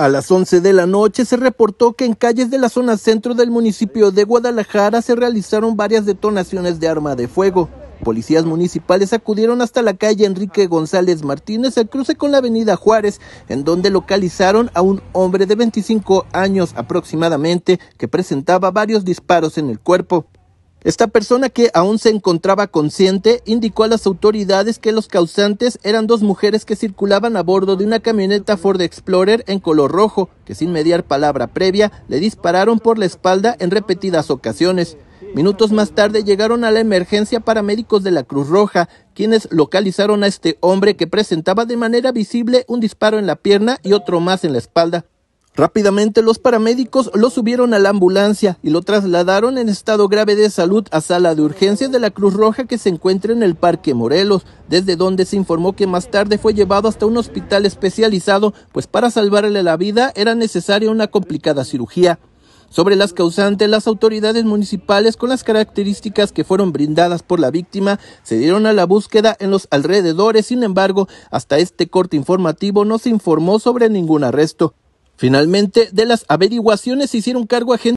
A las 11 de la noche se reportó que en calles de la zona centro del municipio de Guadalajara se realizaron varias detonaciones de arma de fuego. Policías municipales acudieron hasta la calle Enrique González Martínez al cruce con la avenida Juárez, en donde localizaron a un hombre de 25 años aproximadamente que presentaba varios disparos en el cuerpo. Esta persona que aún se encontraba consciente indicó a las autoridades que los causantes eran dos mujeres que circulaban a bordo de una camioneta Ford Explorer en color rojo, que sin mediar palabra previa le dispararon por la espalda en repetidas ocasiones. Minutos más tarde llegaron a la emergencia paramédicos de la Cruz Roja, quienes localizaron a este hombre que presentaba de manera visible un disparo en la pierna y otro más en la espalda. Rápidamente los paramédicos lo subieron a la ambulancia y lo trasladaron en estado grave de salud a sala de urgencias de la Cruz Roja que se encuentra en el Parque Morelos, desde donde se informó que más tarde fue llevado hasta un hospital especializado, pues para salvarle la vida era necesaria una complicada cirugía. Sobre las causantes, las autoridades municipales, con las características que fueron brindadas por la víctima, se dieron a la búsqueda en los alrededores. Sin embargo, hasta este corte informativo no se informó sobre ningún arresto. Finalmente, de las averiguaciones se hicieron cargo agentes